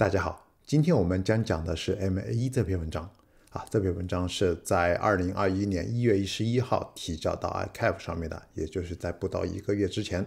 大家好，今天我们将讲的是 M A E 这篇文章啊。这篇文章是在二零二一年一月十一号提交到 ICAP 上面的，也就是在不到一个月之前。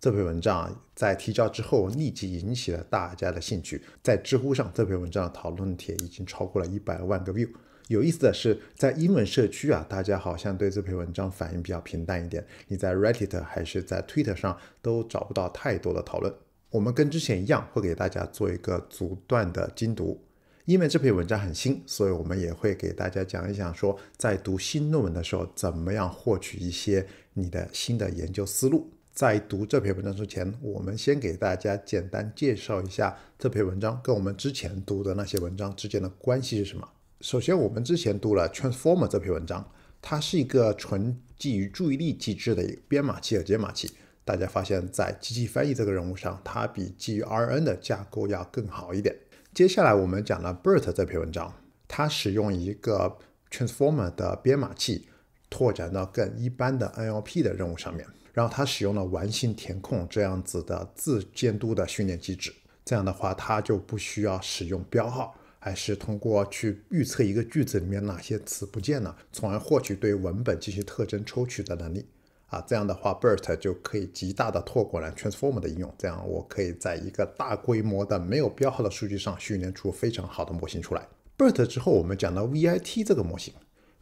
这篇文章在提交之后立即引起了大家的兴趣，在知乎上这篇文章的讨论帖已经超过了一百万个 view。有意思的是，在英文社区啊，大家好像对这篇文章反应比较平淡一点。你在 Reddit 还是在 Twitter 上都找不到太多的讨论。我们跟之前一样，会给大家做一个逐段的精读。因为这篇文章很新，所以我们也会给大家讲一讲，说在读新论文的时候，怎么样获取一些你的新的研究思路。在读这篇文章之前，我们先给大家简单介绍一下这篇文章跟我们之前读的那些文章之间的关系是什么。首先，我们之前读了 Transformer 这篇文章，它是一个纯基于注意力机制的一个编码器和解码器。大家发现，在机器翻译这个任务上，它比基于 r n 的架构要更好一点。接下来我们讲了 BERT 这篇文章，它使用一个 Transformer 的编码器，拓展到更一般的 NLP 的任务上面。然后它使用了完形填空这样子的自监督的训练机制，这样的话它就不需要使用标号，而是通过去预测一个句子里面哪些词不见了，从而获取对文本进行特征抽取的能力。啊，这样的话，BERT 就可以极大的拓展了 Transformer 的应用。这样，我可以在一个大规模的没有标号的数据上训练出非常好的模型出来。BERT 之后，我们讲到 ViT 这个模型。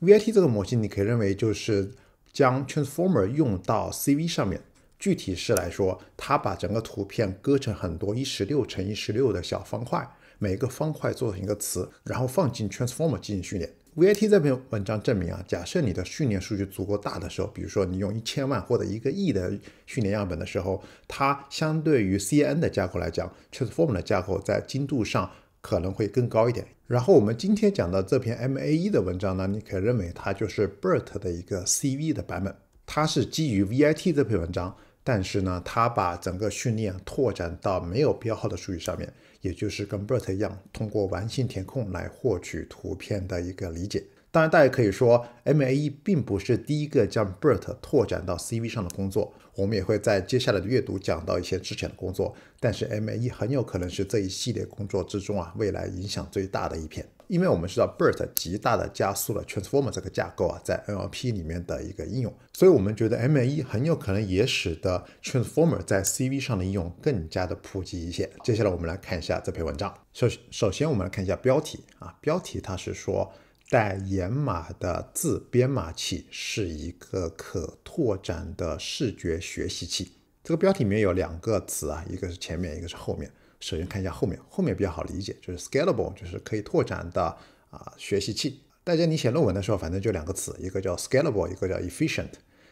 ViT 这个模型，你可以认为就是将 Transformer 用到 CV 上面。具体是来说，它把整个图片割成很多一十六乘一十六的小方块，每个方块做成一个词，然后放进 Transformer 进行训练。ViT 这篇文章证明啊，假设你的训练数据足够大的时候，比如说你用一千万或者一个亿的训练样本的时候，它相对于 CNN 的架构来讲 t r a n s f o r m 的架构在精度上可能会更高一点。然后我们今天讲的这篇 MAE 的文章呢，你可以认为它就是 BERT 的一个 CV 的版本，它是基于 ViT 这篇文章，但是呢，它把整个训练拓展到没有标号的数据上面。也就是跟 BERT 一样，通过完形填空来获取图片的一个理解。当然，大家可以说 MAE 并不是第一个将 BERT 拓展到 CV 上的工作，我们也会在接下来的阅读讲到一些之前的工作。但是 MAE 很有可能是这一系列工作之中啊未来影响最大的一篇。因为我们知道 BERT 极大的加速了 Transformer 这个架构啊，在 NLP 里面的一个应用，所以我们觉得 MLE 很有可能也使得 Transformer 在 CV 上的应用更加的普及一些。接下来我们来看一下这篇文章。首首先我们来看一下标题啊，标题它是说带掩码的自编码器是一个可拓展的视觉学习器。这个标题里面有两个词啊，一个是前面，一个是后面。首先看一下后面，后面比较好理解，就是 scalable，就是可以拓展的啊学习器。大家你写论文的时候，反正就两个词，一个叫 scalable，一个叫 efficient。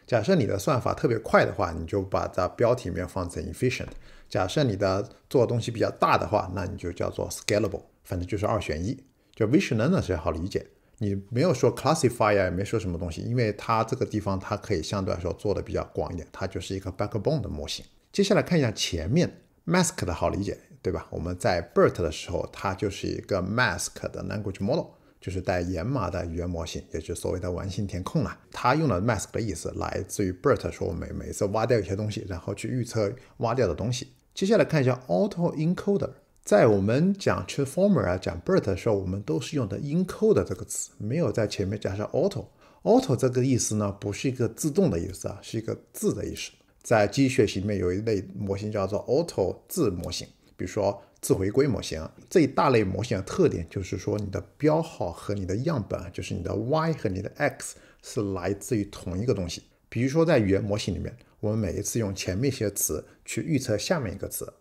假设你的算法特别快的话，你就把它标题里面放在 efficient；假设你的做东西比较大的话，那你就叫做 scalable。反正就是二选一。就 visioner 那些好理解，你没有说 classifier，也没说什么东西，因为它这个地方它可以相对来说做的比较广一点，它就是一个 backbone 的模型。接下来看一下前面 mask 的好理解。对吧？我们在 BERT 的时候，它就是一个 mask 的 language model，就是带掩码的语言模型，也就是所谓的完形填空了。它用了 mask 的意思来自于 BERT，说我们每次挖掉一些东西，然后去预测挖掉的东西。接下来看一下 auto encoder。在我们讲 transformer 啊，讲 BERT 的时候，我们都是用的 encoder 这个词，没有在前面加上 auto。auto 这个意思呢，不是一个自动的意思啊，是一个字的意思。在机器学习里面有一类模型叫做 auto 字模型。比如说自回归模型这一大类模型的特点就是说，你的标号和你的样本，就是你的 y 和你的 x 是来自于同一个东西。比如说在语言模型里面，我们每一次用前面一些词去预测下面一个词，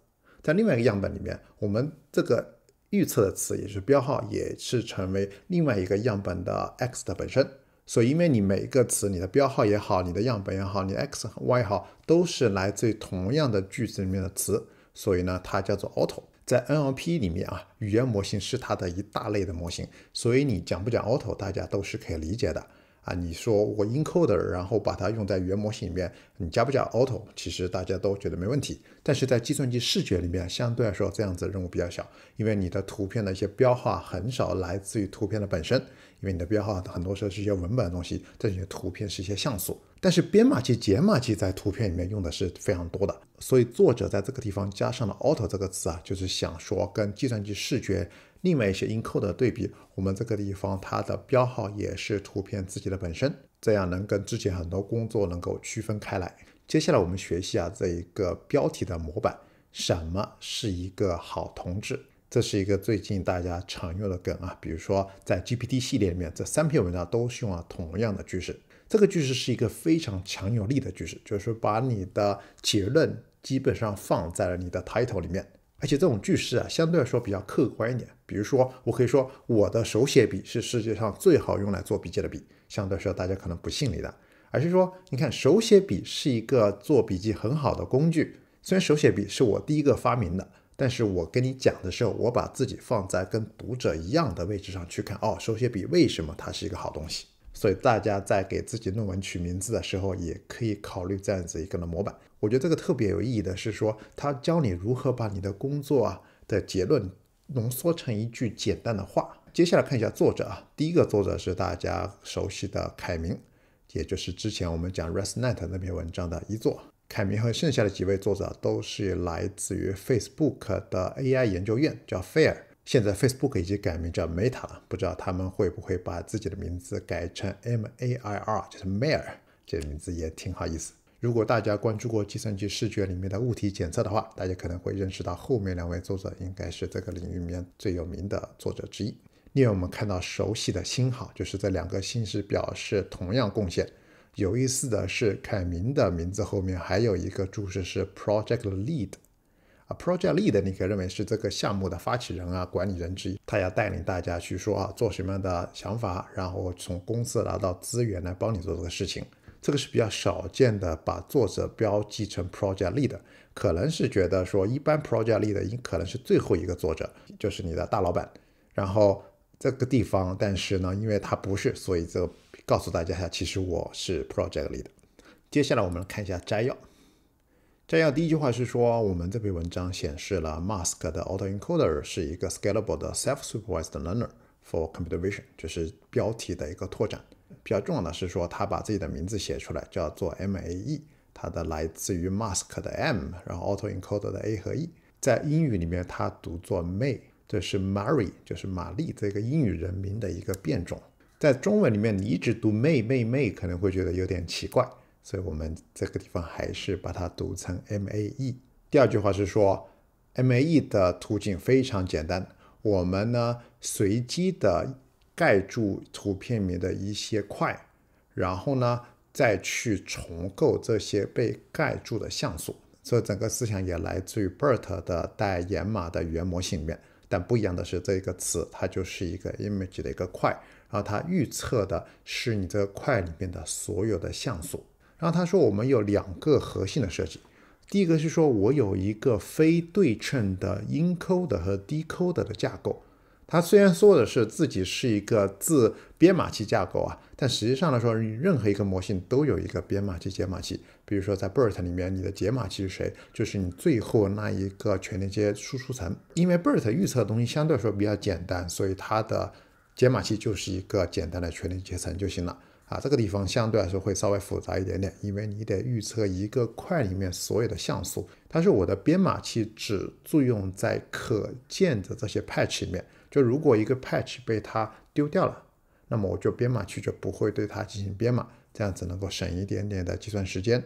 在另外一个样本里面，我们这个预测的词也是标号，也是成为另外一个样本的 x 的本身。所以因为你每一个词，你的标号也好，你的样本也好，你 x 和 y 也好，都是来自于同样的句子里面的词。所以呢，它叫做 Auto，在 NLP 里面啊，语言模型是它的一大类的模型。所以你讲不讲 Auto，大家都是可以理解的。啊，你说我 encoder，然后把它用在原模型里面，你加不加 auto，其实大家都觉得没问题。但是在计算机视觉里面，相对来说这样子任务比较小，因为你的图片的一些标号很少来自于图片的本身，因为你的标号很多时候是一些文本的东西，这些图片是一些像素。但是编码器解码器在图片里面用的是非常多的，所以作者在这个地方加上了 auto 这个词啊，就是想说跟计算机视觉。另外一些 encode 的对比，我们这个地方它的标号也是图片自己的本身，这样能跟之前很多工作能够区分开来。接下来我们学习啊这一个标题的模板，什么是一个好同志？这是一个最近大家常用的梗啊，比如说在 GPT 系列里面，这三篇文章都用了同样的句式。这个句式是一个非常强有力的句式，就是把你的结论基本上放在了你的 title 里面。而且这种句式啊，相对来说比较客观一点。比如说，我可以说我的手写笔是世界上最好用来做笔记的笔。相对来说，大家可能不信你的，而是说，你看手写笔是一个做笔记很好的工具。虽然手写笔是我第一个发明的，但是我跟你讲的时候，我把自己放在跟读者一样的位置上去看。哦，手写笔为什么它是一个好东西？所以大家在给自己论文取名字的时候，也可以考虑这样子一个的模板。我觉得这个特别有意义的是说，它教你如何把你的工作啊的结论浓缩成一句简单的话。接下来看一下作者啊，第一个作者是大家熟悉的凯明，也就是之前我们讲 ResNet 那篇文章的一作。凯明和剩下的几位作者都是来自于 Facebook 的 AI 研究院，叫 Fair。现在 Facebook 已经改名叫 Meta 了，不知道他们会不会把自己的名字改成 M A I R，就是 m a 迈 r 这个名字也挺好意思。如果大家关注过计算机视觉里面的物体检测的话，大家可能会认识到后面两位作者应该是这个领域里面最有名的作者之一。另外，我们看到熟悉的星号，就是这两个星是表示同样贡献。有意思的是，凯明的名字后面还有一个注释是 Project Lead。Project Lead，你可以认为是这个项目的发起人啊，管理人之一，他要带领大家去说啊，做什么样的想法，然后从公司拿到资源来帮你做这个事情。这个是比较少见的，把作者标记成 Project Lead，可能是觉得说一般 Project Lead 可能是最后一个作者，就是你的大老板。然后这个地方，但是呢，因为他不是，所以就告诉大家一下，其实我是 Project Lead。接下来我们看一下摘要。摘要第一句话是说，我们这篇文章显示了 Mask 的 AutoEncoder 是一个 scalable 的 self-supervised learner for computer vision，这是标题的一个拓展。比较重要的是说，他把自己的名字写出来，叫做 MAE，它的来自于 Mask 的 M，然后 AutoEncoder 的 A 和 E，在英语里面它读作 May，这是 Mary，就是玛丽这个英语人名的一个变种。在中文里面你一直读 May May May，可能会觉得有点奇怪。所以我们这个地方还是把它读成 M A E。第二句话是说，M A E 的途径非常简单。我们呢，随机的盖住图片里面的一些块，然后呢，再去重构这些被盖住的像素。所以整个思想也来自于 Bert 的带掩码的原模型里面，但不一样的是，这个词它就是一个 image 的一个块，然后它预测的是你这个块里面的所有的像素。然后他说，我们有两个核心的设计，第一个是说我有一个非对称的 encode 和 decode 的架构。它虽然说的是自己是一个自编码器架构啊，但实际上来说，任何一个模型都有一个编码器、解码器。比如说在 BERT 里面，你的解码器是谁？就是你最后那一个全连接输出层。因为 BERT 预测的东西相对来说比较简单，所以它的解码器就是一个简单的全连接层就行了。啊，这个地方相对来说会稍微复杂一点点，因为你得预测一个块里面所有的像素。但是我的编码器只作用在可见的这些 patch 里面。就如果一个 patch 被它丢掉了，那么我就编码器就不会对它进行编码，这样子能够省一点点的计算时间。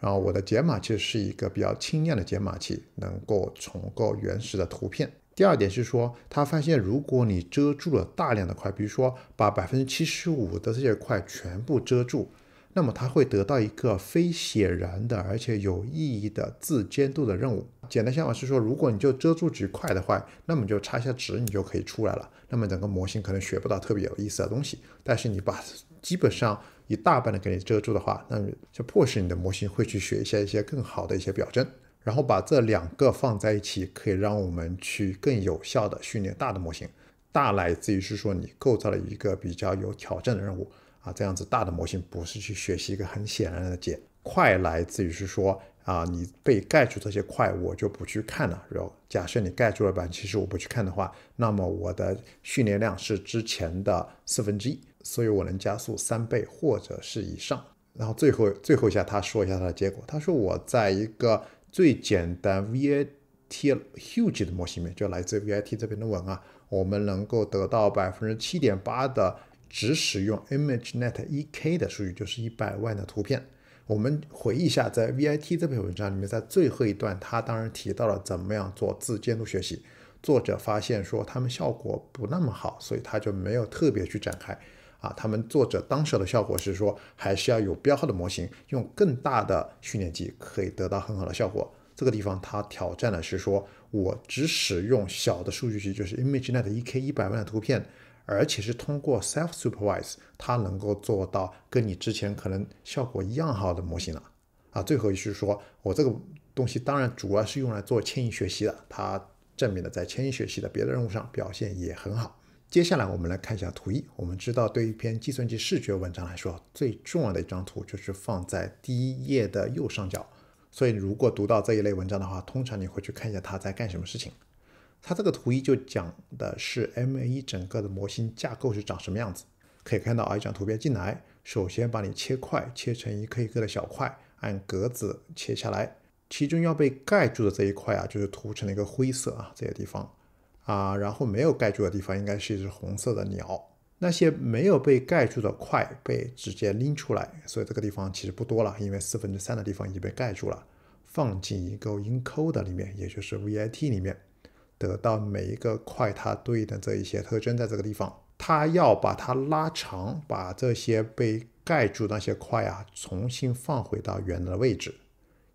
然后我的解码器是一个比较轻量的解码器，能够重构原始的图片。第二点是说，他发现如果你遮住了大量的块，比如说把百分之七十五的这些块全部遮住，那么他会得到一个非显然的而且有意义的自监督的任务。简单想法是说，如果你就遮住几块的话，那么你就擦一下纸，你就可以出来了。那么整个模型可能学不到特别有意思的东西。但是你把基本上一大半的给你遮住的话，那么就迫使你的模型会去学一些一些更好的一些表征。然后把这两个放在一起，可以让我们去更有效的训练大的模型。大来自于是说你构造了一个比较有挑战的任务啊，这样子大的模型不是去学习一个很显然的解。快来自于是说啊，你被盖住这些块，我就不去看了。然后假设你盖住了板，其实我不去看的话，那么我的训练量是之前的四分之一，所以我能加速三倍或者是以上。然后最后最后一下，他说一下他的结果。他说我在一个。最简单 VIT Huge 的模型里面，就来自 VIT 这边的文啊，我们能够得到百分之七点八的，只使用 ImageNet 1K 的数据，就是一百万的图片。我们回忆一下，在 VIT 这篇文章里面，在最后一段，它当然提到了怎么样做自监督学习。作者发现说他们效果不那么好，所以他就没有特别去展开。啊，他们作者当时的效果是说，还是要有标号的模型，用更大的训练集可以得到很好的效果。这个地方它挑战的是说，我只使用小的数据集，就是 ImageNet 1K 一百万的图片，而且是通过 s e l f s u p e r v i s e 它能够做到跟你之前可能效果一样好的模型了。啊，最后是说我这个东西当然主要是用来做迁移学习的，它证明了在迁移学习的别的任务上表现也很好。接下来我们来看一下图一。我们知道，对一篇计算机视觉文章来说，最重要的一张图就是放在第一页的右上角。所以，如果读到这一类文章的话，通常你会去看一下他在干什么事情。他这个图一就讲的是 m a 一整个的模型架构是长什么样子。可以看到啊，一张图片进来，首先把你切块，切成一个一个的小块，按格子切下来。其中要被盖住的这一块啊，就是涂成了一个灰色啊，这些地方。啊，然后没有盖住的地方应该是一只红色的鸟。那些没有被盖住的块被直接拎出来，所以这个地方其实不多了，因为四分之三的地方已经被盖住了。放进一个 e n c o d e 里面，也就是 vit 里面，得到每一个块它对应的这一些特征，在这个地方，它要把它拉长，把这些被盖住那些块啊，重新放回到原来的位置，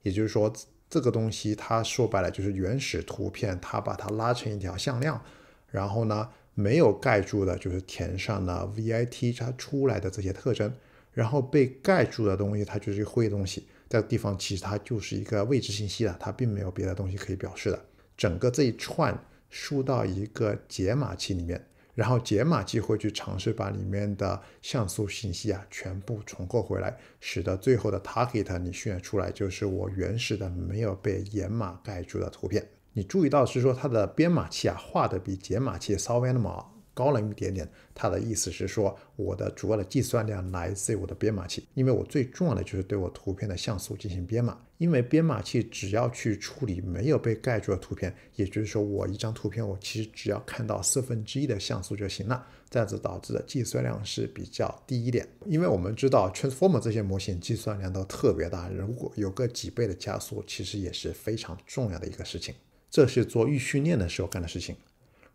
也就是说。这个东西，它说白了就是原始图片，它把它拉成一条向量，然后呢，没有盖住的，就是填上了 VIT 它出来的这些特征，然后被盖住的东西，它就是灰东西。这个地方其实它就是一个位置信息了，它并没有别的东西可以表示的。整个这一串输到一个解码器里面。然后解码器会去尝试把里面的像素信息啊全部重构回来，使得最后的 target 你渲染出来就是我原始的没有被掩码盖住的图片。你注意到是说它的编码器啊画的比解码器稍微那么。高了一点点，它的意思是说，我的主要的计算量来自于我的编码器，因为我最重要的就是对我图片的像素进行编码，因为编码器只要去处理没有被盖住的图片，也就是说我一张图片我其实只要看到四分之一的像素就行了，这样子导致的计算量是比较低一点。因为我们知道 transform e r 这些模型计算量都特别大，如果有个几倍的加速，其实也是非常重要的一个事情。这是做预训练的时候干的事情。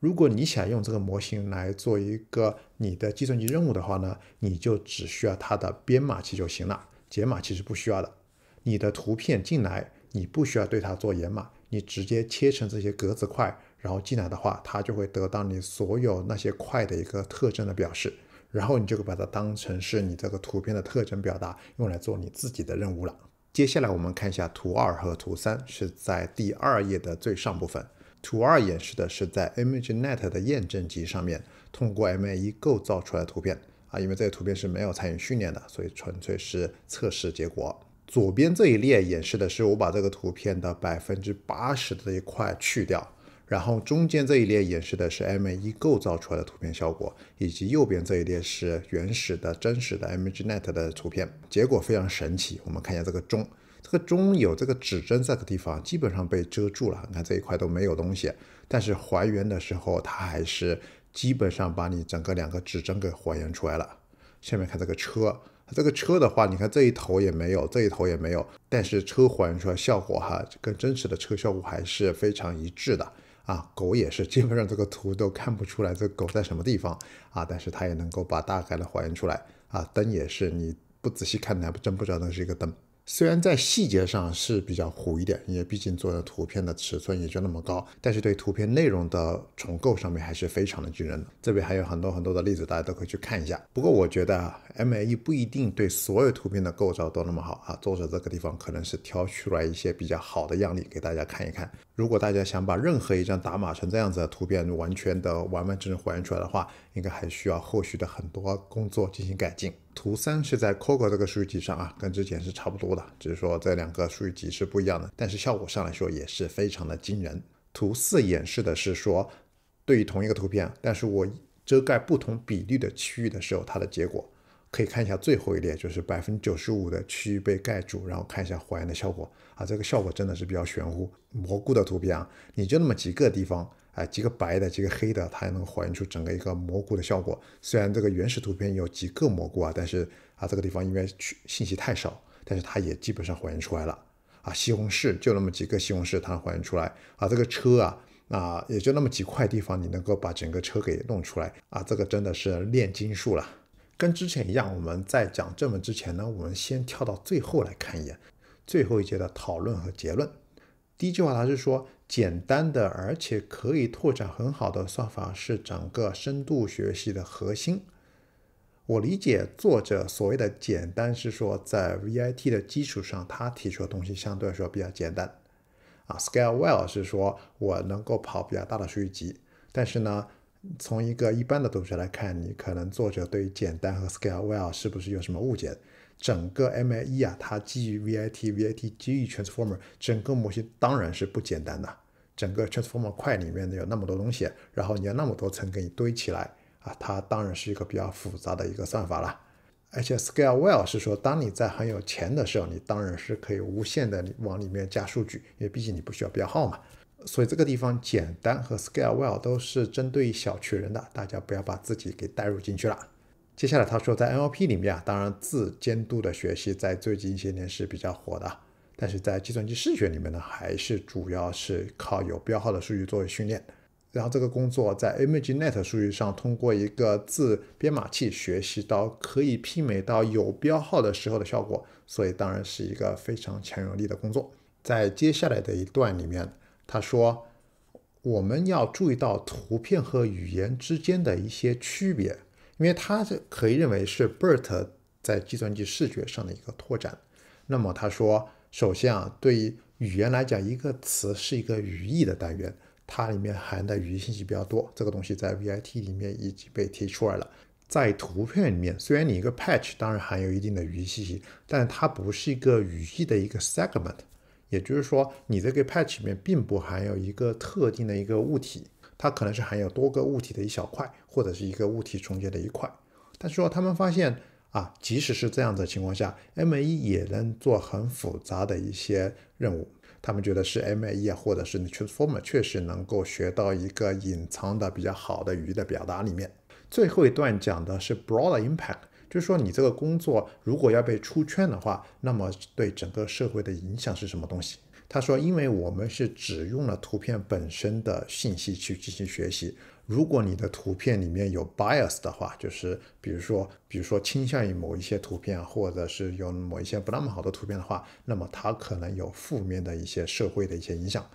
如果你想用这个模型来做一个你的计算机任务的话呢，你就只需要它的编码器就行了，解码器是不需要的。你的图片进来，你不需要对它做掩码，你直接切成这些格子块，然后进来的话，它就会得到你所有那些块的一个特征的表示，然后你就以把它当成是你这个图片的特征表达，用来做你自己的任务了。接下来我们看一下图二和图三，是在第二页的最上部分。图二演示的是在 ImageNet 的验证集上面通过 MAE 构造出来的图片啊，因为这个图片是没有参与训练的，所以纯粹是测试结果。左边这一列演示的是我把这个图片的百分之八十这一块去掉，然后中间这一列演示的是 MAE 构造出来的图片效果，以及右边这一列是原始的真实的 ImageNet 的图片，结果非常神奇。我们看一下这个钟。这个钟有这个指针在的地方基本上被遮住了，你看这一块都没有东西，但是还原的时候它还是基本上把你整个两个指针给还原出来了。下面看这个车，这个车的话，你看这一头也没有，这一头也没有，但是车还原出来效果哈，跟真实的车效果还是非常一致的啊。狗也是，基本上这个图都看不出来这狗在什么地方啊，但是它也能够把大概的还原出来啊。灯也是，你不仔细看，你还真不知道那是一个灯。虽然在细节上是比较糊一点，因为毕竟做的图片的尺寸也就那么高，但是对图片内容的重构上面还是非常的惊人。的。这边还有很多很多的例子，大家都可以去看一下。不过我觉得啊。Mae 不一定对所有图片的构造都那么好啊。作者这个地方可能是挑出来一些比较好的样例给大家看一看。如果大家想把任何一张打码成这样子的图片完全的完完整整还原出来的话，应该还需要后续的很多工作进行改进。图三是在 COCO 这个数据集上啊，跟之前是差不多的，只是说这两个数据集是不一样的，但是效果上来说也是非常的惊人。图四演示的是说，对于同一个图片，但是我遮盖不同比例的区域的时候，它的结果。可以看一下最后一列，就是百分之九十五的区域被盖住，然后看一下还原的效果啊，这个效果真的是比较玄乎。蘑菇的图片啊，你就那么几个地方啊，几个白的，几个黑的，它也能还原出整个一个蘑菇的效果。虽然这个原始图片有几个蘑菇啊，但是啊，这个地方因为去信息太少，但是它也基本上还原出来了啊。西红柿就那么几个西红柿，它还原出来啊。这个车啊，那也就那么几块地方，你能够把整个车给弄出来啊。这个真的是炼金术了。跟之前一样，我们在讲正文之前呢，我们先跳到最后来看一眼最后一节的讨论和结论。第一句话它是说，简单的而且可以拓展很好的算法是整个深度学习的核心。我理解作者所谓的简单是说，在 ViT 的基础上，他提出的东西相对来说比较简单。啊，scale well 是说我能够跑比较大的数据集，但是呢。从一个一般的读者来看，你可能作者对简单和 scale well 是不是有什么误解？整个 MLE 啊，它基于 VIT，VIT 基于 Transformer，整个模型当然是不简单的。整个 Transformer 块里面有那么多东西，然后你要那么多层给你堆起来啊，它当然是一个比较复杂的一个算法了。而且 scale well 是说，当你在很有钱的时候，你当然是可以无限的往里面加数据，因为毕竟你不需要标号嘛。所以这个地方简单和 scale well 都是针对小群人的，大家不要把自己给带入进去了。接下来他说，在 NLP 里面啊，当然自监督的学习在最近一些年是比较火的，但是在计算机视觉里面呢，还是主要是靠有标号的数据作为训练。然后这个工作在 ImageNet 数据上，通过一个自编码器学习到可以媲美到有标号的时候的效果，所以当然是一个非常强有力的工作。在接下来的一段里面。他说：“我们要注意到图片和语言之间的一些区别，因为它可以认为是 BERT 在计算机视觉上的一个拓展。那么他说，首先啊，对于语言来讲，一个词是一个语义的单元，它里面含的语义信息比较多。这个东西在 ViT 里面已经被提出来了。在图片里面，虽然你一个 patch 当然含有一定的语义信息，但它不是一个语义的一个 segment。”也就是说，你这个 patch 面并不含有一个特定的一个物体，它可能是含有多个物体的一小块，或者是一个物体中间的一块。但是说他们发现啊，即使是这样的情况下，M A E 也能做很复杂的一些任务。他们觉得是 M A E 或者是 Transformer 确实能够学到一个隐藏的比较好的语义的表达里面。最后一段讲的是 broader impact。就说你这个工作如果要被出圈的话，那么对整个社会的影响是什么东西？他说，因为我们是只用了图片本身的信息去进行学习，如果你的图片里面有 bias 的话，就是比如说，比如说倾向于某一些图片或者是有某一些不那么好的图片的话，那么它可能有负面的一些社会的一些影响。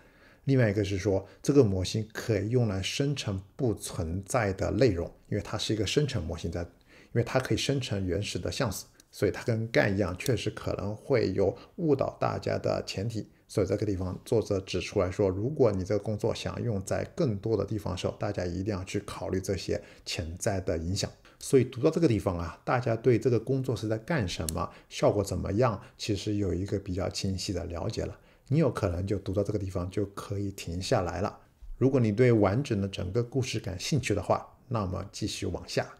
另外一个是说，这个模型可以用来生成不存在的内容，因为它是一个生成模型在。因为它可以生成原始的像素，所以它跟干一样，确实可能会有误导大家的前提。所以这个地方作者指出来说，如果你这个工作想用在更多的地方的时候，大家一定要去考虑这些潜在的影响。所以读到这个地方啊，大家对这个工作是在干什么、效果怎么样，其实有一个比较清晰的了解了。你有可能就读到这个地方就可以停下来了。如果你对完整的整个故事感兴趣的话，那么继续往下。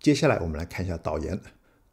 接下来我们来看一下导言。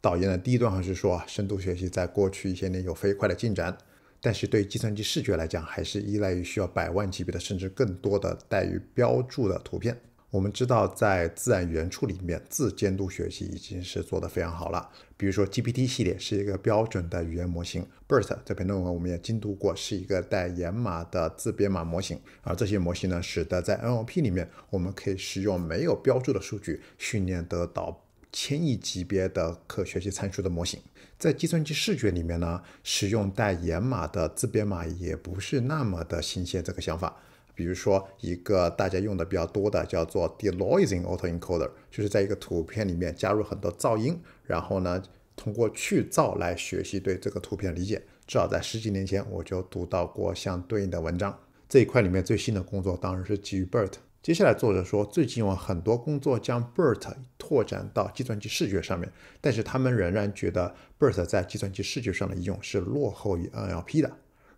导言的第一段还是说，深度学习在过去一些年有飞快的进展，但是对计算机视觉来讲，还是依赖于需要百万级别的甚至更多的带于标注的图片。我们知道，在自然语处里面，自监督学习已经是做得非常好了。比如说，GPT 系列是一个标准的语言模型，BERT 这篇论文我们也精读过，是一个带掩码的自编码模型。而这些模型呢，使得在 NLP 里面，我们可以使用没有标注的数据训练得到千亿级别的可学习参数的模型。在计算机视觉里面呢，使用带掩码的自编码也不是那么的新鲜这个想法。比如说，一个大家用的比较多的叫做 De Noising Auto Encoder，就是在一个图片里面加入很多噪音，然后呢，通过去噪来学习对这个图片的理解。至少在十几年前，我就读到过相对应的文章。这一块里面最新的工作当然是基于 BERT。接下来作者说，最近有很多工作将 BERT 拓展到计算机视觉上面，但是他们仍然觉得 BERT 在计算机视觉上的应用是落后于 NLP 的。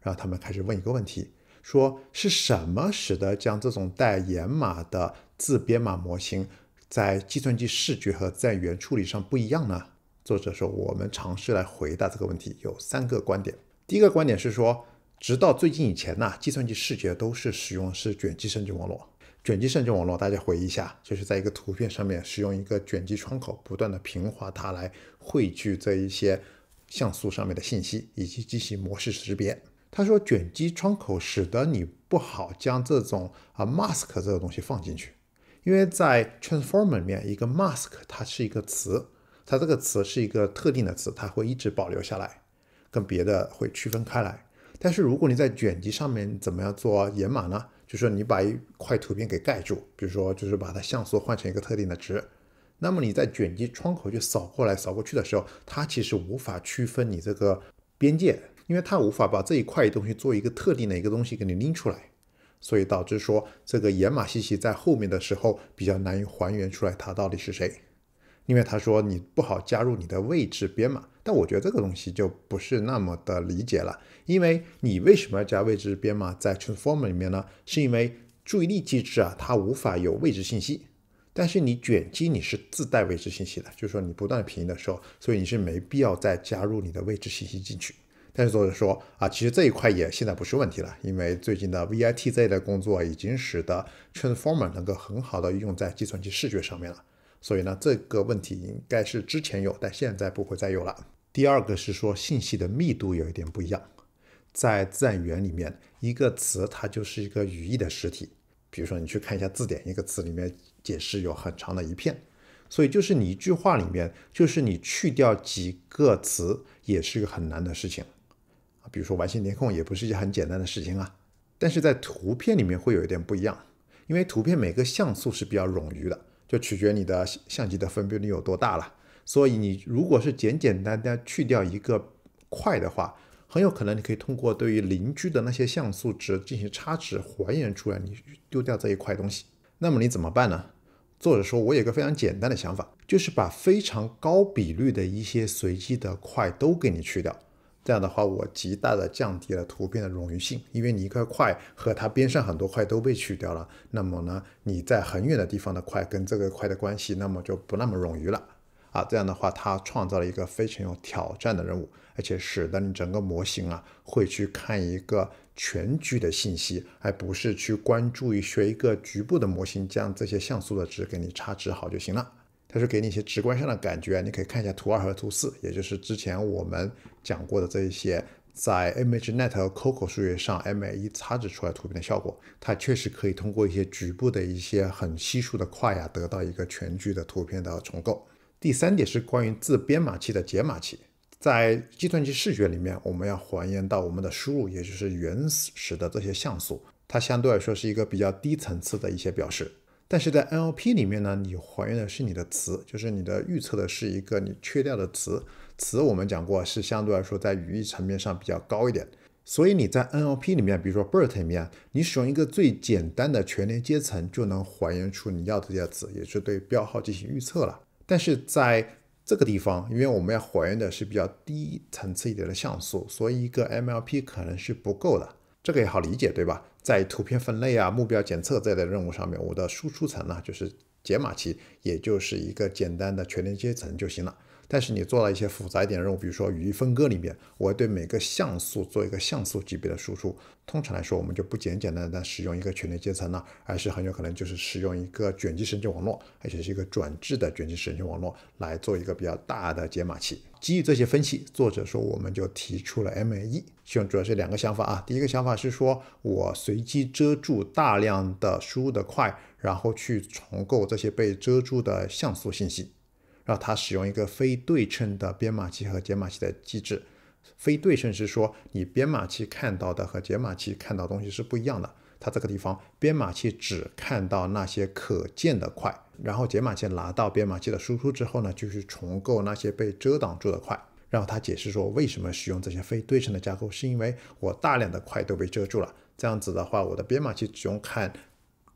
然后他们开始问一个问题。说是什么使得将这种带掩码的自编码模型在计算机视觉和在原处理上不一样呢？作者说，我们尝试来回答这个问题，有三个观点。第一个观点是说，直到最近以前呢，计算机视觉都是使用是卷积神经网络。卷积神经网络，大家回忆一下，就是在一个图片上面使用一个卷积窗口，不断的平滑它，来汇聚这一些像素上面的信息，以及进行模式识别。他说：“卷积窗口使得你不好将这种啊 mask 这个东西放进去，因为在 transformer 里面，一个 mask 它是一个词，它这个词是一个特定的词，它会一直保留下来，跟别的会区分开来。但是如果你在卷积上面怎么样做掩码呢？就是你把一块图片给盖住，比如说就是把它像素换成一个特定的值，那么你在卷积窗口去扫过来扫过去的时候，它其实无法区分你这个边界。”因为它无法把这一块东西做一个特定的一个东西给你拎出来，所以导致说这个掩码信息在后面的时候比较难以还原出来，它到底是谁？因为他说你不好加入你的位置编码，但我觉得这个东西就不是那么的理解了。因为你为什么要加位置编码在 transformer 里面呢？是因为注意力机制啊，它无法有位置信息，但是你卷积你是自带位置信息的，就是说你不断的平移的时候，所以你是没必要再加入你的位置信息进去。但是作者说啊，其实这一块也现在不是问题了，因为最近的 ViT z 的工作已经使得 Transformer 能够很好的用在计算机视觉上面了。所以呢，这个问题应该是之前有，但现在不会再有了。第二个是说信息的密度有一点不一样，在自然语言里面，一个词它就是一个语义的实体，比如说你去看一下字典，一个词里面解释有很长的一片，所以就是你一句话里面，就是你去掉几个词也是个很难的事情。比如说完形填空也不是一件很简单的事情啊，但是在图片里面会有一点不一样，因为图片每个像素是比较冗余的，就取决你的相机的分辨率有多大了。所以你如果是简简单单去掉一个块的话，很有可能你可以通过对于邻居的那些像素值进行差值还原出来，你丢掉这一块东西，那么你怎么办呢？作者说我有一个非常简单的想法，就是把非常高比率的一些随机的块都给你去掉。这样的话，我极大的降低了图片的冗余性，因为你一块块和它边上很多块都被取掉了，那么呢，你在很远的地方的块跟这个块的关系，那么就不那么冗余了。啊，这样的话，它创造了一个非常有挑战的任务，而且使得你整个模型啊，会去看一个全局的信息，而不是去关注于学一个局部的模型，将这些像素的值给你插值好就行了。它是给你一些直观上的感觉，你可以看一下图二和图四，也就是之前我们讲过的这一些在 ImageNet 和 Coco 数据上 MAE 擦指出来图片的效果，它确实可以通过一些局部的一些很稀疏的块呀，得到一个全局的图片的重构。第三点是关于自编码器的解码器，在计算机视觉里面，我们要还原到我们的输入，也就是原始的这些像素，它相对来说是一个比较低层次的一些表示。但是在 NLP 里面呢，你还原的是你的词，就是你的预测的是一个你缺掉的词。词我们讲过是相对来说在语义层面上比较高一点，所以你在 NLP 里面，比如说 Bert 里面，你使用一个最简单的全连接层就能还原出你要的这些词，也是对标号进行预测了。但是在这个地方，因为我们要还原的是比较低层次一点的像素，所以一个 MLP 可能是不够的。这个也好理解，对吧？在图片分类啊、目标检测这类任务上面，我的输出层呢就是解码器，也就是一个简单的全连接层就行了。但是你做了一些复杂一点的任务，比如说语义分割里面，我对每个像素做一个像素级别的输出。通常来说，我们就不简简单单使用一个全连接层了，而是很有可能就是使用一个卷积神经网络，而且是一个转置的卷积神经网络来做一个比较大的解码器。基于这些分析，作者说我们就提出了 MAE，其实主要是两个想法啊。第一个想法是说我随机遮住大量的输入的块，然后去重构这些被遮住的像素信息，让它使用一个非对称的编码器和解码器的机制。非对称是说你编码器看到的和解码器看到东西是不一样的。它这个地方编码器只看到那些可见的块，然后解码器拿到编码器的输出之后呢，就去重构那些被遮挡住的块。然后他解释说，为什么使用这些非对称的架构，是因为我大量的块都被遮住了。这样子的话，我的编码器只用看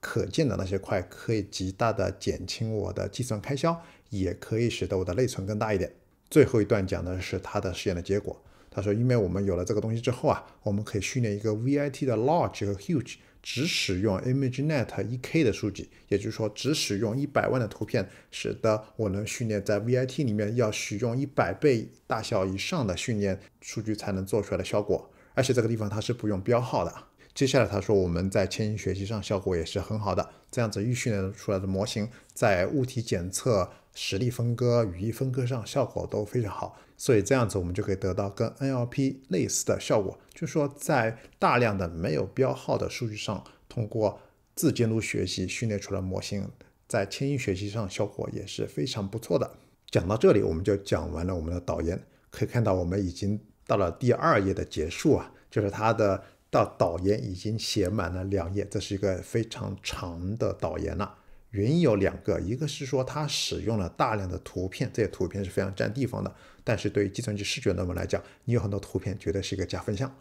可见的那些块，可以极大的减轻我的计算开销，也可以使得我的内存更大一点。最后一段讲的是他的实验的结果。他说，因为我们有了这个东西之后啊，我们可以训练一个 ViT 的 Large 和 Huge。只使用 ImageNet 1K 的数据，也就是说，只使用一百万的图片，使得我能训练在 ViT 里面要使用一百倍大小以上的训练数据才能做出来的效果。而且这个地方它是不用标号的。接下来他说，我们在迁移学习上效果也是很好的。这样子预训练出来的模型在物体检测。实例分割、语义分割上效果都非常好，所以这样子我们就可以得到跟 NLP 类似的效果。就是说，在大量的没有标号的数据上，通过自监督学习训练出来模型，在迁移学习上效果也是非常不错的。讲到这里，我们就讲完了我们的导言。可以看到，我们已经到了第二页的结束啊，就是它的到导言已经写满了两页，这是一个非常长的导言了。原因有两个，一个是说它使用了大量的图片，这些图片是非常占地方的。但是对于计算机视觉论文来讲，你有很多图片，绝对是一个加分项。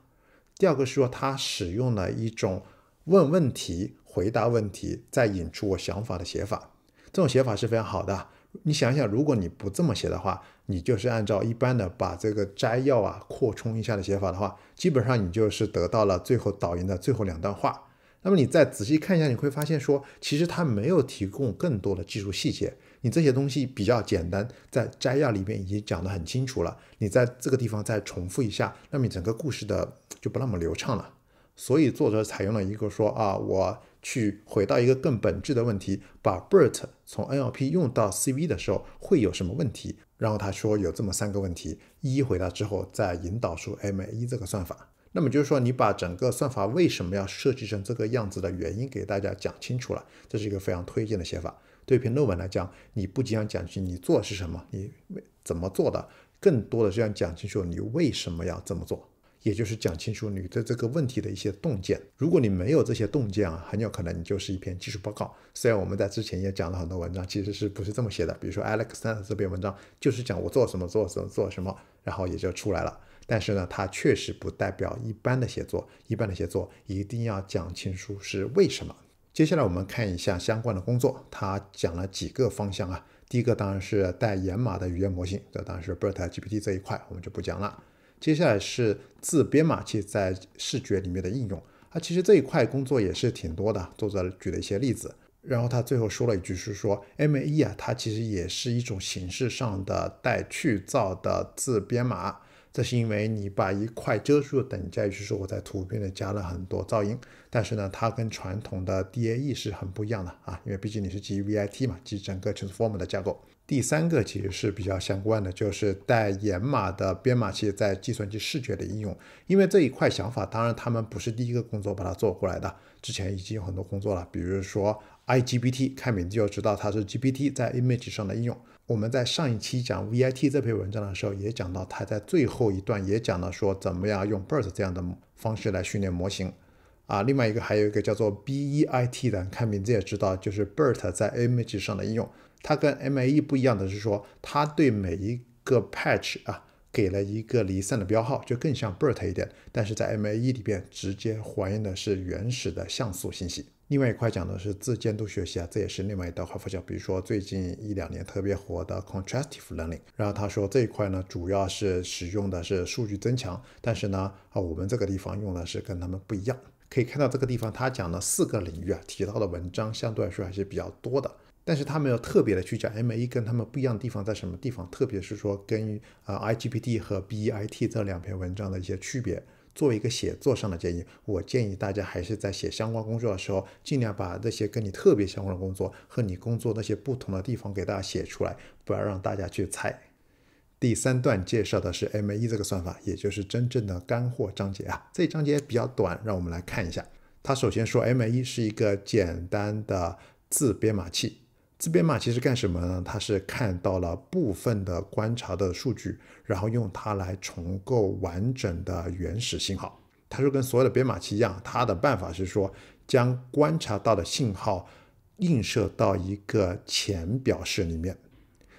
第二个是说它使用了一种问问题、回答问题、再引出我想法的写法，这种写法是非常好的。你想想，如果你不这么写的话，你就是按照一般的把这个摘要啊扩充一下的写法的话，基本上你就是得到了最后导言的最后两段话。那么你再仔细看一下，你会发现说，其实他没有提供更多的技术细节。你这些东西比较简单，在摘要里面已经讲得很清楚了。你在这个地方再重复一下，那么你整个故事的就不那么流畅了。所以作者采用了一个说啊，我去回到一个更本质的问题，把 BERT 从 NLP 用到 CV 的时候会有什么问题？然后他说有这么三个问题，一一回答之后再引导出 m a 这个算法。那么就是说，你把整个算法为什么要设计成这个样子的原因给大家讲清楚了，这是一个非常推荐的写法。对一篇论文来讲，你不仅要讲清你做是什么，你为怎么做的，更多的是要讲清楚你为什么要这么做，也就是讲清楚你对这个问题的一些洞见。如果你没有这些洞见啊，很有可能你就是一篇技术报告。虽然我们在之前也讲了很多文章，其实是不是这么写的？比如说 a l e x n e 这篇文章，就是讲我做什么，做什么，做什么，然后也就出来了。但是呢，它确实不代表一般的写作。一般的写作一定要讲清楚是为什么。接下来我们看一下相关的工作，它讲了几个方向啊。第一个当然是带掩码的语言模型，这当然是 Bert、GPT 这一块，我们就不讲了。接下来是自编码器在视觉里面的应用。啊，其实这一块工作也是挺多的，作者举了一些例子。然后他最后说了一句是说，M-E 啊，它其实也是一种形式上的带去噪的自编码。这是因为你把一块遮住的等价，于是说我在图片里加了很多噪音，但是呢，它跟传统的 DAE 是很不一样的啊，因为毕竟你是基于 VIT 嘛，基于整个 Transformer 的架构。第三个其实是比较相关的，就是带掩码的编码器在计算机视觉的应用，因为这一块想法当然他们不是第一个工作把它做过来的，之前已经有很多工作了，比如说 i g b t 看名字就知道它是 GPT 在 image 上的应用。我们在上一期讲 VIT 这篇文章的时候，也讲到他在最后一段也讲了说怎么样用 BERT 这样的方式来训练模型啊。另外一个还有一个叫做 BEIT 的，看名字也知道就是 BERT 在 Image 上的应用。它跟 MAE 不一样的是说，它对每一个 patch 啊给了一个离散的标号，就更像 BERT 一点。但是在 MAE 里边直接还原的是原始的像素信息。另外一块讲的是自监督学习啊，这也是另外一道花火桥。比如说最近一两年特别火的 contrastive learning，然后他说这一块呢，主要是使用的是数据增强，但是呢，啊，我们这个地方用的是跟他们不一样。可以看到这个地方他讲了四个领域啊，提到的文章相对来说还是比较多的，但是他没有特别的去讲 M1 跟他们不一样的地方在什么地方，特别是说跟呃 IGPT 和 BEIT 这两篇文章的一些区别。做一个写作上的建议，我建议大家还是在写相关工作的时候，尽量把那些跟你特别相关的工作和你工作那些不同的地方给大家写出来，不要让大家去猜。第三段介绍的是 M E 这个算法，也就是真正的干货章节啊。这章节比较短，让我们来看一下。它首先说 M E 是一个简单的自编码器。自编码器其实干什么呢？它是看到了部分的观察的数据，然后用它来重构完整的原始信号。它就跟所有的编码器一样，它的办法是说将观察到的信号映射到一个前表示里面。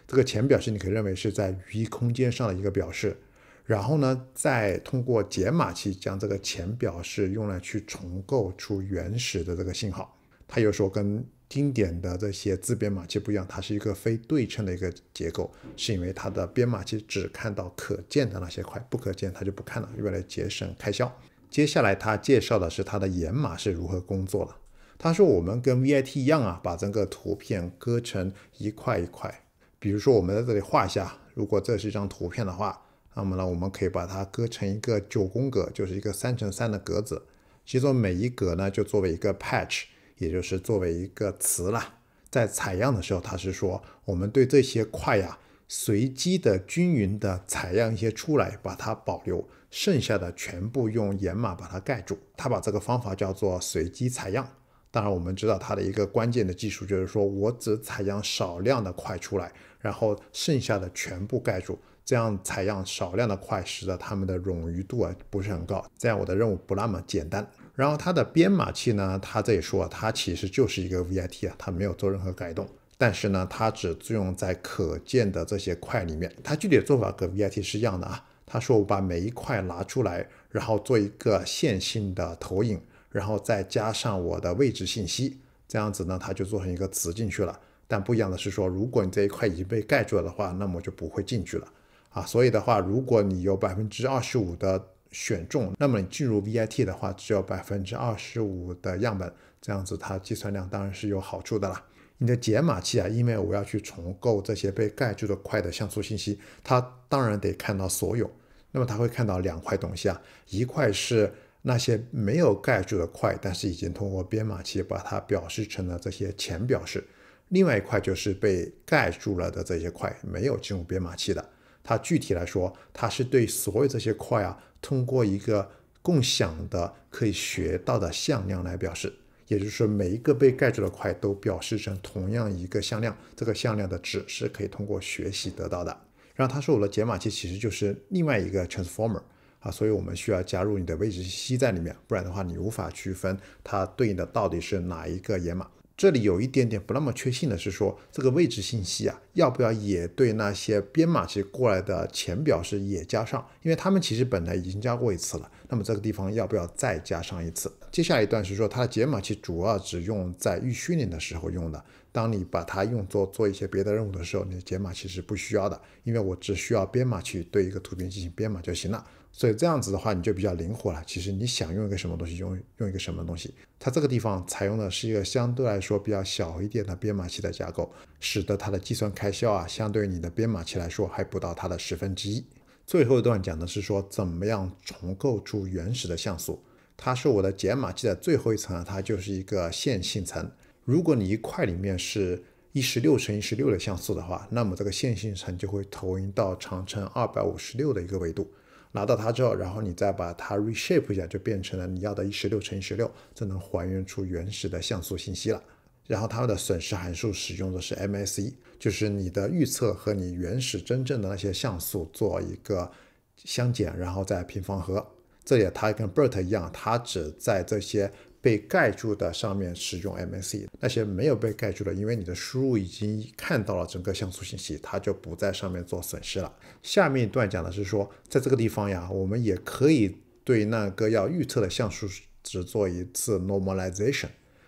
这个前表示你可以认为是在语义空间上的一个表示，然后呢，再通过解码器将这个前表示用来去重构出原始的这个信号。它有时候跟经典的这些自编码器不一样，它是一个非对称的一个结构，是因为它的编码器只看到可见的那些块，不可见它就不看了，为了节省开销。接下来他介绍的是它的掩码是如何工作的。他说，我们跟 ViT 一样啊，把整个图片割成一块一块。比如说，我们在这里画一下，如果这是一张图片的话，那么呢，我们可以把它割成一个九宫格，就是一个三乘三的格子。其中每一格呢，就作为一个 patch。也就是作为一个词啦，在采样的时候，它是说我们对这些块呀，随机的、均匀的采样一些出来，把它保留，剩下的全部用掩码把它盖住。它把这个方法叫做随机采样。当然，我们知道它的一个关键的技术就是说我只采样少量的块出来，然后剩下的全部盖住，这样采样少量的块，使得它们的冗余度啊不是很高，这样我的任务不那么简单。然后它的编码器呢？它这里说，它其实就是一个 ViT 啊，它没有做任何改动。但是呢，它只作用在可见的这些块里面。它具体的做法跟 ViT 是一样的啊。他说，我把每一块拿出来，然后做一个线性的投影，然后再加上我的位置信息，这样子呢，它就做成一个词进去了。但不一样的是说，如果你这一块已经被盖住了的话，那么就不会进去了啊。所以的话，如果你有百分之二十五的选中，那么你进入 VIT 的话，只有百分之二十五的样本，这样子它计算量当然是有好处的啦。你的解码器啊，因为我要去重构这些被盖住的块的像素信息，它当然得看到所有。那么它会看到两块东西啊，一块是那些没有盖住的块，但是已经通过编码器把它表示成了这些前表示；另外一块就是被盖住了的这些块，没有进入编码器的。它具体来说，它是对所有这些块啊。通过一个共享的可以学到的向量来表示，也就是说，每一个被盖住的块都表示成同样一个向量，这个向量的值是可以通过学习得到的。然后，它说，我的解码器其实就是另外一个 transformer 啊，所以我们需要加入你的位置信息在里面，不然的话你无法区分它对应的到底是哪一个掩码。这里有一点点不那么确信的是说，这个位置信息啊，要不要也对那些编码器过来的前表示也加上？因为他们其实本来已经加过一次了，那么这个地方要不要再加上一次？接下来一段是说，它的解码器主要只用在预训练的时候用的，当你把它用作做一些别的任务的时候，你的解码器是不需要的，因为我只需要编码器对一个图片进行编码就行了。所以这样子的话，你就比较灵活了。其实你想用一个什么东西，用用一个什么东西。它这个地方采用的是一个相对来说比较小一点的编码器的架构，使得它的计算开销啊，相对于你的编码器来说还不到它的十分之一。最后一段讲的是说，怎么样重构出原始的像素。它是我的解码器的最后一层啊，它就是一个线性层。如果你一块里面是一十六乘一十六的像素的话，那么这个线性层就会投影到长乘二百五十六的一个维度。拿到它之后，然后你再把它 reshape 一下，就变成了你要的16乘16，就能还原出原始的像素信息了。然后它的损失函数使用的是 MSE，就是你的预测和你原始真正的那些像素做一个相减，然后再平方和。这里它跟 BERT 一样，它只在这些。被盖住的上面使用 MSE，那些没有被盖住的，因为你的输入已经看到了整个像素信息，它就不在上面做损失了。下面一段讲的是说，在这个地方呀，我们也可以对那个要预测的像素值做一次 normalization，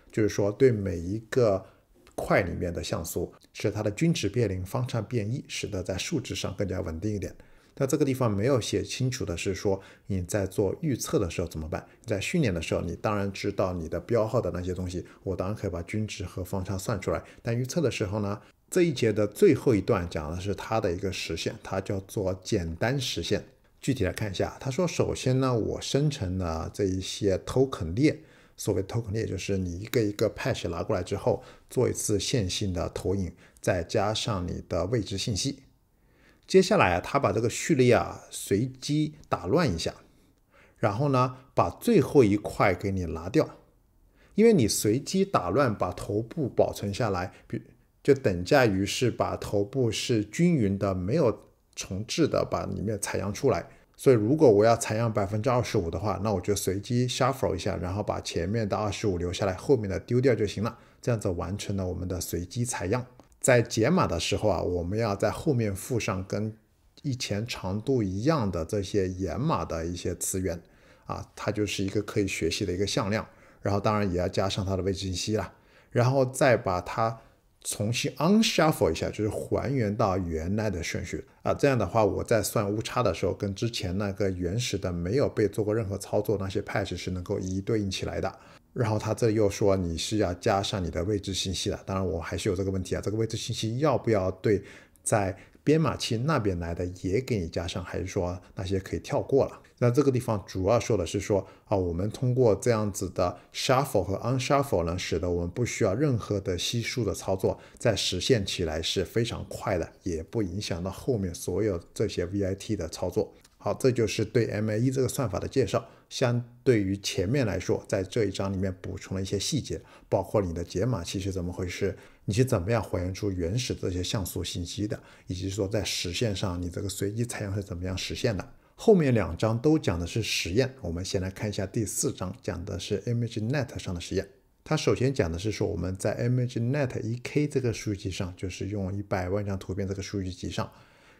就是说对每一个块里面的像素，使它的均值变零，方差变一，使得在数值上更加稳定一点。它这个地方没有写清楚的是说你在做预测的时候怎么办？在训练的时候，你当然知道你的标号的那些东西，我当然可以把均值和方差算出来。但预测的时候呢？这一节的最后一段讲的是它的一个实现，它叫做简单实现。具体来看一下，他说：首先呢，我生成了这一些 token 列，所谓 token 列就是你一个一个 patch 拿过来之后做一次线性的投影，再加上你的位置信息。接下来啊，他把这个序列啊随机打乱一下，然后呢，把最后一块给你拿掉，因为你随机打乱，把头部保存下来，比就等价于是把头部是均匀的，没有重置的，把里面采样出来。所以如果我要采样百分之二十五的话，那我就随机 shuffle 一下，然后把前面的二十五留下来，后面的丢掉就行了。这样子完成了我们的随机采样。在解码的时候啊，我们要在后面附上跟以前长度一样的这些掩码的一些词源啊，它就是一个可以学习的一个向量，然后当然也要加上它的位置信息啦，然后再把它重新 unshuffle 一下，就是还原到原来的顺序啊，这样的话我在算误差的时候，跟之前那个原始的没有被做过任何操作那些 patch 是能够一一对应起来的。然后他这又说你是要加上你的位置信息了，当然我还是有这个问题啊，这个位置信息要不要对在编码器那边来的也给你加上，还是说那些可以跳过了？那这个地方主要说的是说啊，我们通过这样子的 shuffle 和 unshuffle 呢，使得我们不需要任何的稀疏的操作，在实现起来是非常快的，也不影响到后面所有这些 vit 的操作。好，这就是对 mae 这个算法的介绍。相对于前面来说，在这一章里面补充了一些细节，包括你的解码器是怎么回事，你是怎么样还原出原始这些像素信息的，以及说在实现上你这个随机采样是怎么样实现的。后面两章都讲的是实验，我们先来看一下第四章，讲的是 ImageNet 上的实验。它首先讲的是说我们在 ImageNet 1K 这个数据集上，就是用一百万张图片这个数据集上，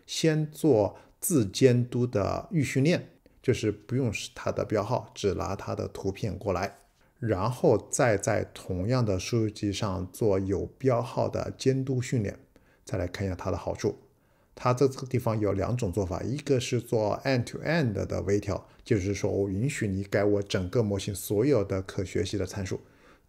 先做自监督的预训练。就是不用是它的标号，只拿它的图片过来，然后再在同样的数据集上做有标号的监督训练。再来看一下它的好处，它在这个地方有两种做法：一个是做 end-to-end 的微调，就是说我允许你改我整个模型所有的可学习的参数；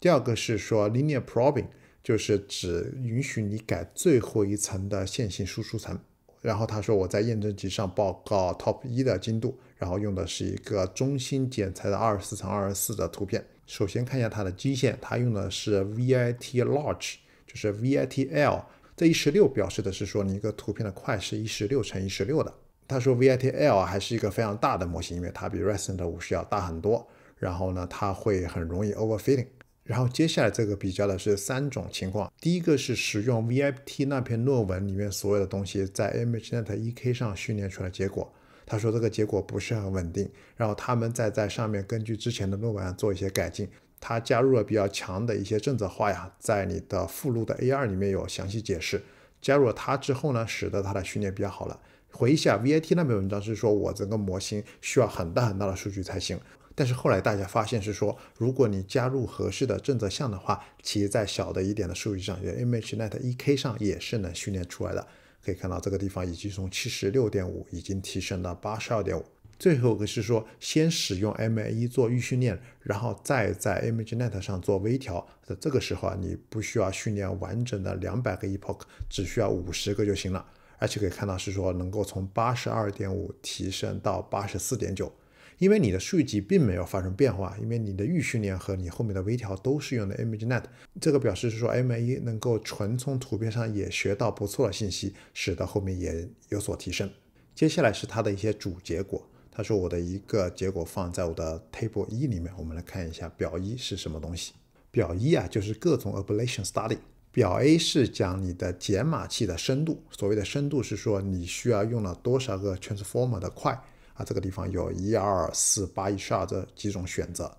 第二个是说 linear probing，就是只允许你改最后一层的线性输出层。然后他说我在验证集上报告 top 一的精度。然后用的是一个中心剪裁的二十四乘二十四的图片。首先看一下它的基线，它用的是 ViT Large，就是 ViT L。这一十六表示的是说你一个图片的块是一十六乘一十六的。他说 ViT L 还是一个非常大的模型，因为它比 ResNet 五十要大很多。然后呢，它会很容易 overfitting。然后接下来这个比较的是三种情况，第一个是使用 ViT 那篇论文里面所有的东西在 ImageNet 1K 上训练出来结果。他说这个结果不是很稳定，然后他们再在上面根据之前的论文做一些改进。他加入了比较强的一些政策化呀，在你的附录的 a 二里面有详细解释。加入了它之后呢，使得它的训练比较好了。回忆一下 ViT 那篇文章是说，我整个模型需要很大很大的数据才行。但是后来大家发现是说，如果你加入合适的政策项的话，其实在小的一点的数据上，就 ImageNet 1K 上也是能训练出来的。可以看到这个地方已经从七十六点五已经提升到八十二点五。最后是说，先使用 MAE 做预训练，然后再在 ImageNet 上做微调。在这个时候啊，你不需要训练完整的两百个 epoch，只需要五十个就行了。而且可以看到是说，能够从八十二点五提升到八十四点九。因为你的数据并没有发生变化，因为你的预训练和你后面的微调都是用的 ImageNet，这个表示是说 M A 能够纯从图片上也学到不错的信息，使得后面也有所提升。接下来是它的一些主结果。他说我的一个结果放在我的 Table 一里面，我们来看一下表一是什么东西。表一啊就是各种 Ablation Study。表 A 是讲你的解码器的深度，所谓的深度是说你需要用了多少个 Transformer 的块。啊，这个地方有一、二、四、八以下这几种选择。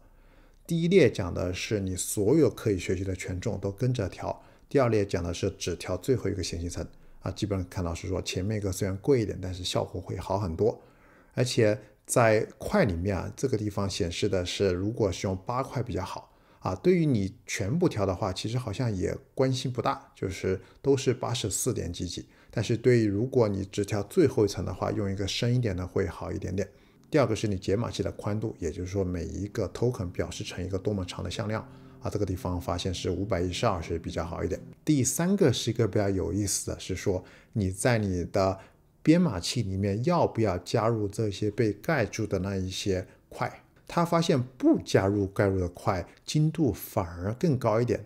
第一列讲的是你所有可以学习的权重都跟着调，第二列讲的是只调最后一个显性层。啊，基本上看到是说前面一个虽然贵一点，但是效果会好很多。而且在块里面啊，这个地方显示的是，如果是用八块比较好。啊，对于你全部调的话，其实好像也关系不大，就是都是八十四点几几。但是对于如果你只调最后一层的话，用一个深一点的会好一点点。第二个是你解码器的宽度，也就是说每一个 token 表示成一个多么长的向量啊，这个地方发现是五百一十二是比较好一点。第三个是一个比较有意思的是说，你在你的编码器里面要不要加入这些被盖住的那一些块。他发现不加入盖入的块，精度反而更高一点，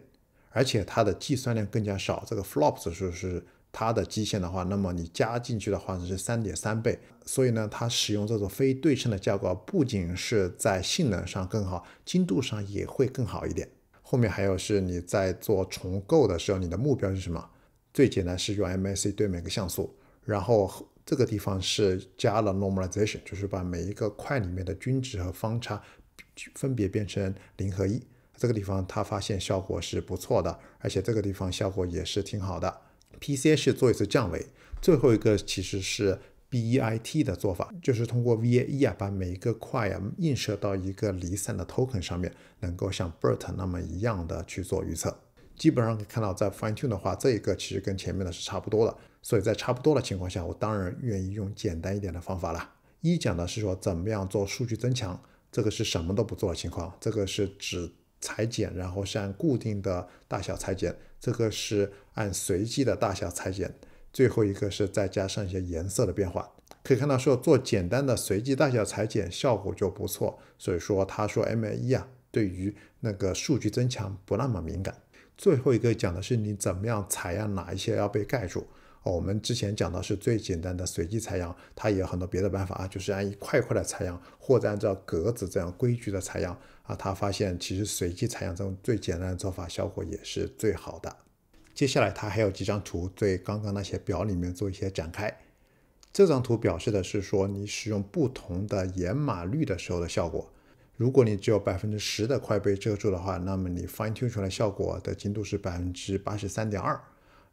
而且它的计算量更加少。这个 flops 数是它的基线的话，那么你加进去的话是三点三倍。所以呢，它使用这种非对称的架构，不仅是在性能上更好，精度上也会更好一点。后面还有是你在做重构的时候，你的目标是什么？最简单是用 mac 对每个像素，然后。这个地方是加了 normalization，就是把每一个块里面的均值和方差分别变成零和一。这个地方他发现效果是不错的，而且这个地方效果也是挺好的。PCA 是做一次降维，最后一个其实是 BEIT 的做法，就是通过 VAE 啊，把每一个块啊映射到一个离散的 token 上面，能够像 Bert 那么一样的去做预测。基本上可以看到，在 fine tune 的话，这一个其实跟前面的是差不多的。所以在差不多的情况下，我当然愿意用简单一点的方法了。一讲的是说怎么样做数据增强，这个是什么都不做的情况，这个是只裁剪，然后是按固定的大小裁剪，这个是按随机的大小裁剪，最后一个是再加上一些颜色的变化。可以看到说做简单的随机大小裁剪效果就不错，所以说他说 MLE 啊，对于那个数据增强不那么敏感。最后一个讲的是你怎么样采样，哪一些要被盖住。我们之前讲的是最简单的随机采样，它也有很多别的办法啊，就是按一块块的采样，或者按照格子这样规矩的采样啊。他发现其实随机采样这种最简单的做法效果也是最好的。接下来他还有几张图对刚刚那些表里面做一些展开。这张图表示的是说你使用不同的掩码率的时候的效果。如果你只有百分之十的块被遮住的话，那么你 fine-tune 出来效果的精度是百分之八十三点二。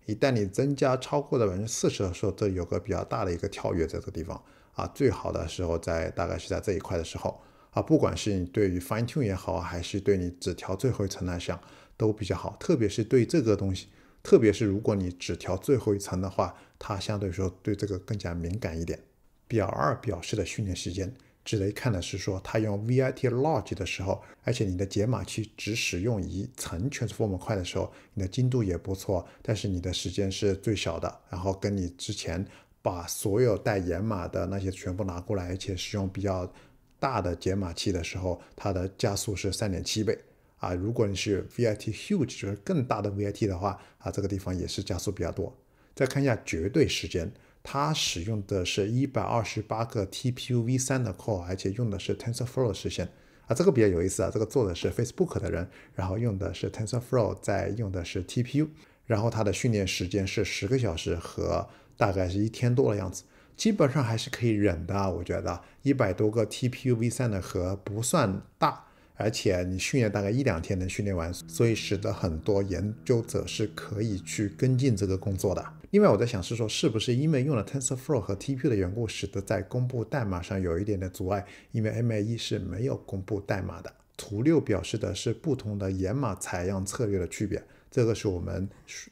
一旦你增加超过了百分之四十的时候，这有个比较大的一个跳跃在这个地方啊。最好的时候在大概是在这一块的时候啊，不管是你对于 fine tune 也好，还是对你只调最后一层来讲，都比较好。特别是对这个东西，特别是如果你只调最后一层的话，它相对说对这个更加敏感一点。表二表示的训练时间。值得看的是说，它用 ViT Large 的时候，而且你的解码器只使用一层 t r a n s f o r m 块的时候，你的精度也不错，但是你的时间是最小的。然后跟你之前把所有带掩码的那些全部拿过来，而且使用比较大的解码器的时候，它的加速是3.7倍啊。如果你是 ViT Huge，就是更大的 ViT 的话，啊，这个地方也是加速比较多。再看一下绝对时间。它使用的是一百二十八个 TPU V 三的 core，而且用的是 TensorFlow 实现。啊，这个比较有意思啊，这个做的是 Facebook 的人，然后用的是 TensorFlow，在用的是 TPU，然后它的训练时间是十个小时和大概是一天多的样子，基本上还是可以忍的。我觉得一百多个 TPU V 三的核不算大，而且你训练大概一两天能训练完，所以使得很多研究者是可以去跟进这个工作的。另外，我在想是说，是不是因为用了 Tensor Flow 和 TPU 的缘故，使得在公布代码上有一点点阻碍？因为 m a e 是没有公布代码的。图六表示的是不同的掩码采样策略的区别。这个是我们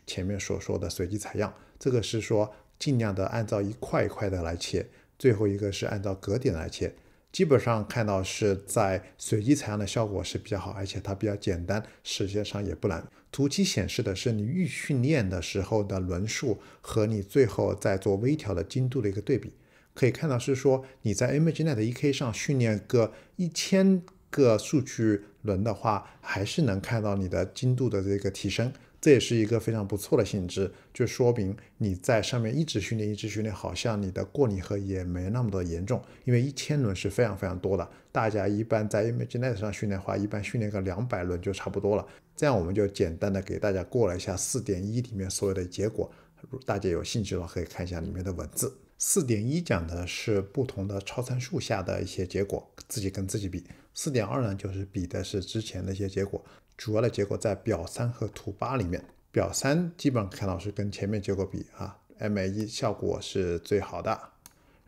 前面所说的随机采样，这个是说尽量的按照一块一块的来切，最后一个是按照格点来切。基本上看到是在随机采样的效果是比较好，而且它比较简单，实际上也不难。图七显示的是你预训练的时候的轮数和你最后在做微调的精度的一个对比，可以看到是说你在 ImageNet 1K 上训练个一千个数据轮的话，还是能看到你的精度的这个提升。这也是一个非常不错的性质，就说明你在上面一直训练，一直训练，好像你的过拟合也没那么的严重，因为一千轮是非常非常多的。大家一般在 ImageNet 上训练的话，一般训练个两百轮就差不多了。这样我们就简单的给大家过了一下四点一里面所有的结果，大家有兴趣的话可以看一下里面的文字。四点一讲的是不同的超参数下的一些结果，自己跟自己比。四点二呢，就是比的是之前的一些结果。主要的结果在表三和图八里面。表三基本上看到是跟前面结果比啊，MAE 效果是最好的。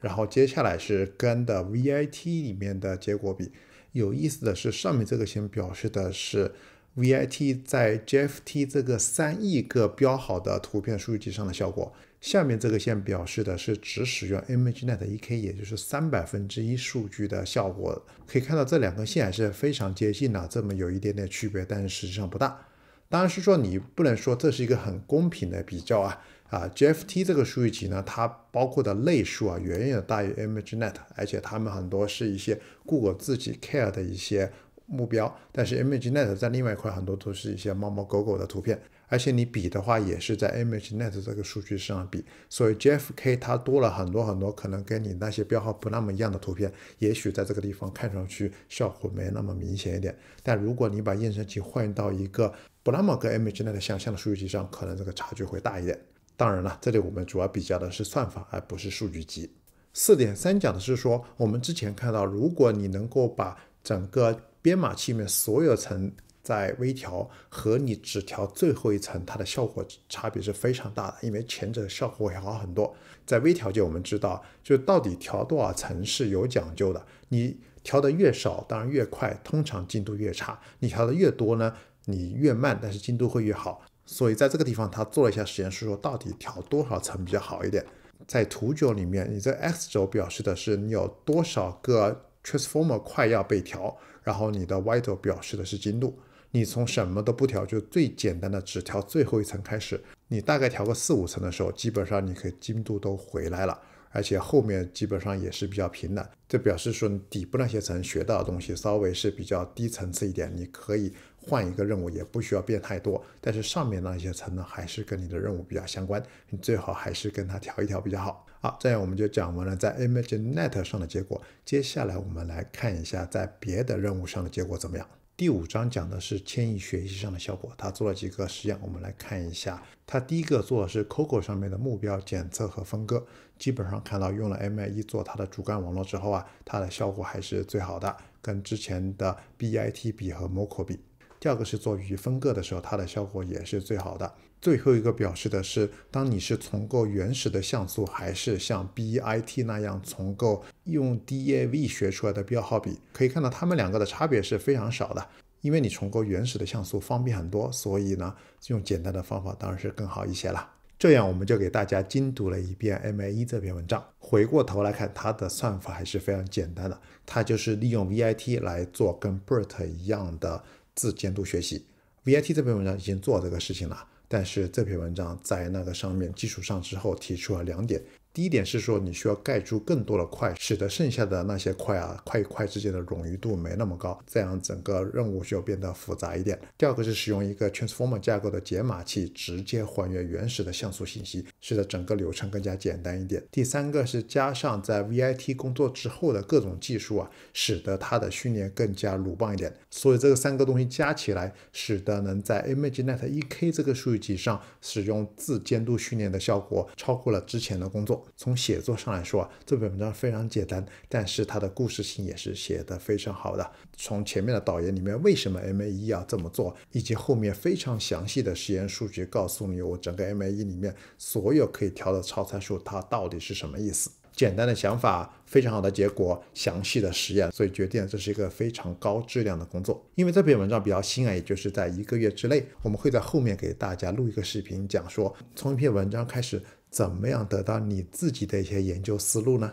然后接下来是跟的 ViT 里面的结果比。有意思的是，上面这个先表示的是 ViT 在 g f t 这个三亿个标好的图片数据集上的效果。下面这个线表示的是只使用 ImageNet 1K，也就是三百分之一数据的效果。可以看到，这两根线还是非常接近的，这么有一点点区别，但是实际上不大。当然是说，你不能说这是一个很公平的比较啊！啊，GFT 这个数据集呢，它包括的类数啊，远远大于 ImageNet，而且它们很多是一些顾我自己 care 的一些目标，但是 ImageNet 在另外一块很多都是一些猫猫狗狗的图片。而且你比的话，也是在 ImageNet 这个数据上比，所以 JFk 它多了很多很多，可能跟你那些标号不那么一样的图片，也许在这个地方看上去效果没那么明显一点。但如果你把验证器换到一个不那么跟 ImageNet 相像的数据集上，可能这个差距会大一点。当然了，这里我们主要比较的是算法，而不是数据集。四点三讲的是说，我们之前看到，如果你能够把整个编码器里面所有层。在微调和你只调最后一层，它的效果差别是非常大的，因为前者效果会好很多。在微调界，我们知道就到底调多少层是有讲究的。你调的越少，当然越快，通常精度越差；你调的越多呢，你越慢，但是精度会越好。所以在这个地方，他做了一下实验，是说到底调多少层比较好一点。在图九里面，你这 X 轴表示的是你有多少个 transformer 快要被调，然后你的 Y 轴表示的是精度。你从什么都不调，就最简单的，只调最后一层开始。你大概调个四五层的时候，基本上你可以精度都回来了，而且后面基本上也是比较平的。这表示说，你底部那些层学到的东西稍微是比较低层次一点，你可以换一个任务，也不需要变太多。但是上面那些层呢，还是跟你的任务比较相关，你最好还是跟它调一调比较好。好，这样我们就讲完了在 ImageNet 上的结果。接下来我们来看一下在别的任务上的结果怎么样。第五章讲的是迁移学习上的效果，他做了几个实验，我们来看一下。他第一个做的是 COCO 上面的目标检测和分割，基本上看到用了 MIE 做它的主干网络之后啊，它的效果还是最好的，跟之前的 b i t 比和 MOCO 比。第二个是做语分割的时候，它的效果也是最好的。最后一个表示的是，当你是重构原始的像素，还是像 B I T 那样重构用 D A V 学出来的标号比，可以看到它们两个的差别是非常少的。因为你重构原始的像素方便很多，所以呢，用简单的方法当然是更好一些了。这样我们就给大家精读了一遍 M I E 这篇文章。回过头来看，它的算法还是非常简单的，它就是利用 V I T 来做跟 BERT 一样的自监督学习。V I T 这篇文章已经做这个事情了。但是这篇文章在那个上面基础上之后提出了两点。第一点是说，你需要盖住更多的块，使得剩下的那些块啊，块与块之间的冗余度没那么高，这样整个任务就变得复杂一点。第二个是使用一个 transformer 架构的解码器直接还原原始的像素信息，使得整个流程更加简单一点。第三个是加上在 ViT 工作之后的各种技术啊，使得它的训练更加鲁棒一点。所以这三个东西加起来，使得能在 ImageNet 1K 这个数据集上使用自监督训练的效果超过了之前的工作。从写作上来说啊，这篇文章非常简单，但是它的故事性也是写得非常好的。从前面的导言里面，为什么 M A E 要这么做，以及后面非常详细的实验数据，告诉你我整个 M A E 里面所有可以调的超参数它到底是什么意思。简单的想法，非常好的结果，详细的实验，所以决定这是一个非常高质量的工作。因为这篇文章比较新啊，也就是在一个月之内，我们会在后面给大家录一个视频，讲说从一篇文章开始。怎么样得到你自己的一些研究思路呢？